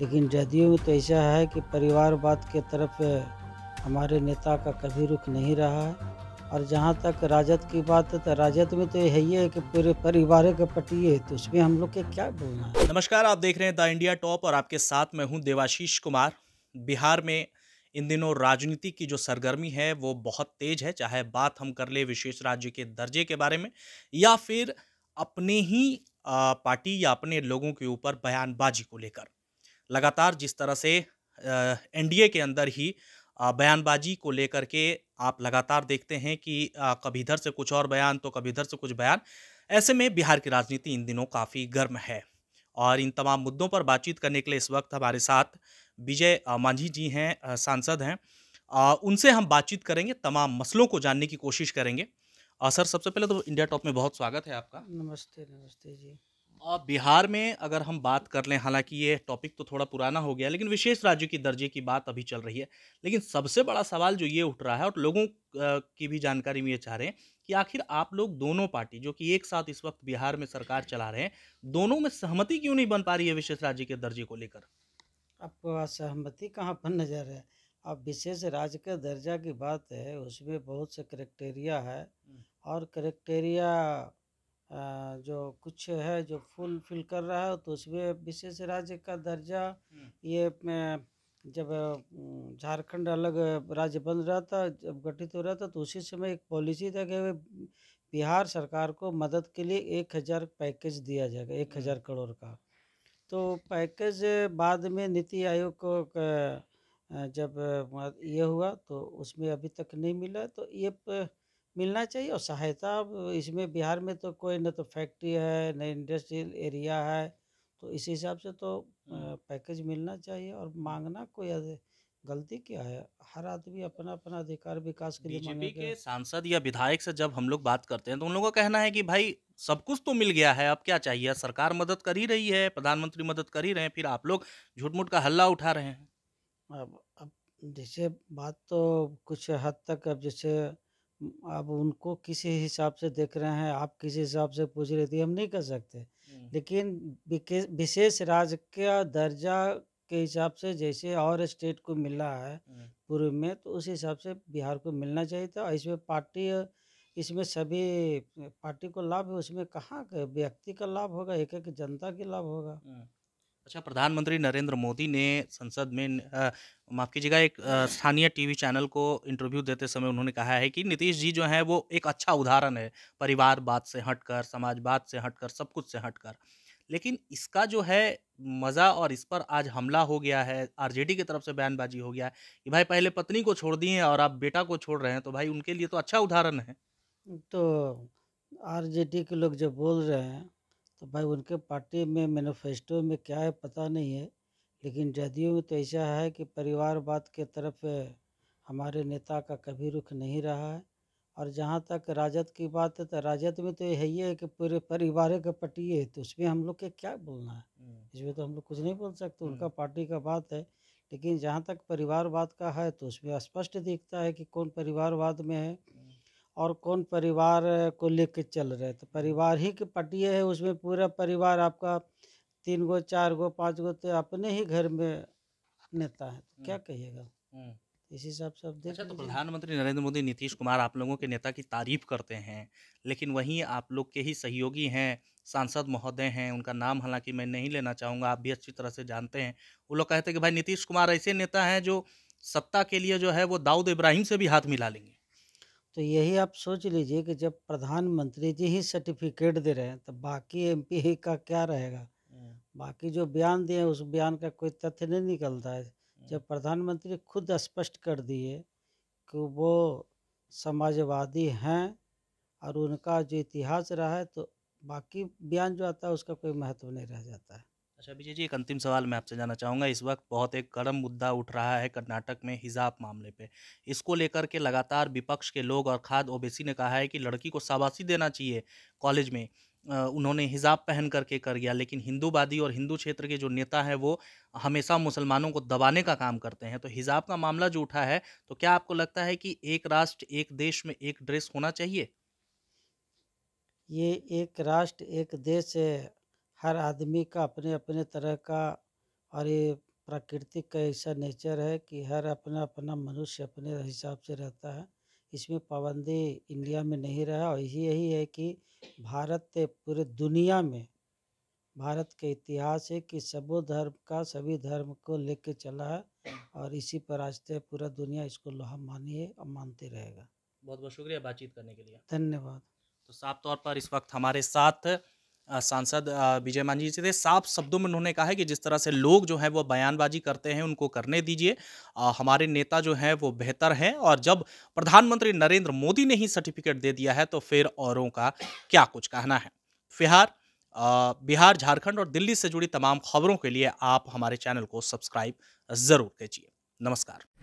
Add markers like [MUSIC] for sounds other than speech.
लेकिन जदयू में तो ऐसा है कि परिवारवाद के तरफ हमारे नेता का कभी रुख नहीं रहा है और जहाँ तक राजद की बात है तो राजद में तो यही है कि पूरे परिवार के पटी है तो उसमें हम लोग के क्या बोलना है नमस्कार आप देख रहे हैं द इंडिया टॉप और आपके साथ मैं हूँ देवाशीष कुमार बिहार में इन दिनों राजनीति की जो सरगर्मी है वो बहुत तेज है चाहे बात हम कर ले विशेष राज्य के दर्जे के बारे में या फिर अपने ही पार्टी या अपने लोगों के ऊपर बयानबाजी को लेकर लगातार जिस तरह से एनडीए के अंदर ही बयानबाजी को लेकर के आप लगातार देखते हैं कि कभी इधर से कुछ और बयान तो कभी इधर से कुछ बयान ऐसे में बिहार की राजनीति इन दिनों काफ़ी गर्म है और इन तमाम मुद्दों पर बातचीत करने के लिए इस वक्त हमारे साथ विजय मांझी जी हैं सांसद हैं उनसे हम बातचीत करेंगे तमाम मसलों को जानने की कोशिश करेंगे सर सबसे पहले तो इंडिया टॉप में बहुत स्वागत है आपका नमस्ते नमस्ते जी बिहार में अगर हम बात कर लें हालांकि ये टॉपिक तो थोड़ा पुराना हो गया लेकिन विशेष राज्य की दर्जे की बात अभी चल रही है लेकिन सबसे बड़ा सवाल जो ये उठ रहा है और लोगों की भी जानकारी में ये चाह रहे हैं कि आखिर आप लोग दोनों पार्टी जो कि एक साथ इस वक्त बिहार में सरकार चला रहे हैं दोनों में सहमति क्यों नहीं बन पा रही है विशेष राज्य के दर्जे को लेकर अब असहमति कहाँ पर नज़र है अब विशेष राज्य के दर्जा की बात है उसमें बहुत से क्रैक्टेरिया है हम्म। और क्रैक्टेरिया जो कुछ है जो फुल फिल कर रहा है तो उसमें विशेष राज्य का दर्जा ये जब झारखंड अलग राज्य बन रहा था जब गठित हो रहा था तो उसी समय एक पॉलिसी था कि बिहार सरकार को मदद के लिए एक हज़ार पैकेज दिया जाएगा एक हज़ार करोड़ का तो पैकेज बाद में नीति आयोग को जब ये हुआ तो उसमें अभी तक नहीं मिला तो ये मिलना चाहिए और सहायता इसमें बिहार में तो कोई न तो फैक्ट्री है न इंडस्ट्रियल एरिया है तो इस हिसाब से तो पैकेज मिलना चाहिए और मांगना कोई गलती क्या है हर आदमी अपना अपना अधिकार विकास के लिए बीजेपी के सांसद या विधायक से जब हम लोग बात करते हैं तो उन लोगों का कहना है कि भाई सब कुछ तो मिल गया है अब क्या चाहिए सरकार मदद कर ही रही है प्रधानमंत्री मदद कर ही रहे हैं फिर आप लोग झूठमूठ का हल्ला उठा रहे हैं अब अब जैसे बात तो कुछ हद तक अब जैसे आप उनको किसी हिसाब से देख रहे हैं आप किसी हिसाब से पूछ रहे थे तो हम नहीं कर सकते लेकिन विशेष राज्य का दर्जा के हिसाब से जैसे और स्टेट को मिल रहा है पूर्व में तो उस हिसाब से बिहार को मिलना चाहिए था इसमें पार्टी इसमें सभी पार्टी को लाभ है उसमें कहाँ व्यक्ति का लाभ होगा एक एक जनता की लाभ होगा अच्छा प्रधानमंत्री नरेंद्र मोदी ने संसद में माफ कीजिएगा एक स्थानीय टीवी चैनल को इंटरव्यू देते समय उन्होंने कहा है कि नीतीश जी जो हैं वो एक अच्छा उदाहरण है परिवारवाद से हटकर समाजवाद से हटकर सब कुछ से हटकर लेकिन इसका जो है मज़ा और इस पर आज हमला हो गया है आरजेडी की तरफ से बयानबाजी हो गया है कि भाई पहले पत्नी को छोड़ दिए और आप बेटा को छोड़ रहे हैं तो भाई उनके लिए तो अच्छा उदाहरण है तो आरजेडी के लोग जब बोल रहे हैं तो भाई उनके पार्टी में मैनिफेस्टो में क्या है पता नहीं है लेकिन जदयू में तो ऐसा है कि परिवारवाद के तरफ हमारे नेता का कभी रुख नहीं रहा है और जहाँ तक राजद की बात है तो राजद में तो यही है, ही है कि पूरे परिवार का है तो उसमें हम लोग के क्या बोलना है हम्म। इसमें तो हम लोग कुछ नहीं बोल सकते हम्म। उनका पार्टी का बात है लेकिन जहाँ तक परिवारवाद का है तो उसमें स्पष्ट दिखता है कि कौन परिवारवाद में है और कौन परिवार को लेके चल रहे तो परिवार ही के पटिए है उसमें पूरा परिवार आपका तीन गो चार गो पाँच गो तो अपने ही घर में नेता है तो क्या हम्म। कहिएगा हम्म। तो इस हिसाब से आप अच्छा तो प्रधानमंत्री नरेंद्र मोदी नीतीश कुमार आप लोगों के नेता की तारीफ करते हैं लेकिन वहीं आप लोग के ही सहयोगी हैं सांसद महोदय हैं उनका नाम हालांकि मैं नहीं लेना चाहूँगा आप भी अच्छी तरह से जानते हैं वो लोग कहते हैं कि भाई नीतीश कुमार ऐसे नेता हैं जो सत्ता के लिए जो है वो दाऊद इब्राहिम से भी हाथ मिला लेंगे तो यही आप सोच लीजिए कि जब प्रधानमंत्री जी ही सर्टिफिकेट दे रहे हैं तो बाकी एमपी [LAUGHS] का क्या रहेगा बाकी जो बयान दिए उस बयान का कोई तथ्य नहीं निकलता है जब प्रधानमंत्री खुद स्पष्ट कर दिए कि वो समाजवादी हैं और उनका जो इतिहास रहा है तो बाकी बयान जो आता है उसका कोई महत्व नहीं रह जाता है अच्छा विजय जी एक अंतिम सवाल मैं आपसे जाना चाहूँगा इस वक्त बहुत एक गर्म मुद्दा उठ रहा है कर्नाटक में हिजाब मामले पे इसको लेकर के लगातार विपक्ष के लोग और खाद ओबेसी ने कहा है कि लड़की को शाबाशी देना चाहिए कॉलेज में उन्होंने हिजाब पहन करके कर गया लेकिन हिंदूवादी और हिंदू क्षेत्र के जो नेता हैं वो हमेशा मुसलमानों को दबाने का काम करते हैं तो हिजाब का मामला जो उठा है तो क्या आपको लगता है कि एक राष्ट्र एक देश में एक ड्रेस होना चाहिए ये एक राष्ट्र एक देश हर आदमी का अपने अपने तरह का और ये प्रकृति का ऐसा नेचर है कि हर अपना अपना मनुष्य अपने हिसाब से रहता है इसमें पाबंदी इंडिया में नहीं रहा और यही है कि भारत पूरे दुनिया में भारत के इतिहास है कि सबो धर्म का सभी धर्म को लेके चला है और इसी पर आज तक पूरा दुनिया इसको लोहा मानिए और मानते रहेगा बहुत बहुत शुक्रिया बातचीत करने के लिए धन्यवाद तो साफ तौर पर इस वक्त हमारे साथ सांसद विजय मांझी जी से साफ शब्दों में उन्होंने कहा है कि जिस तरह से लोग जो हैं वो बयानबाजी करते हैं उनको करने दीजिए हमारे नेता जो हैं वो बेहतर हैं और जब प्रधानमंत्री नरेंद्र मोदी ने ही सर्टिफिकेट दे दिया है तो फिर औरों का क्या कुछ कहना है फिहार बिहार झारखंड और दिल्ली से जुड़ी तमाम खबरों के लिए आप हमारे चैनल को सब्सक्राइब ज़रूर कीजिए नमस्कार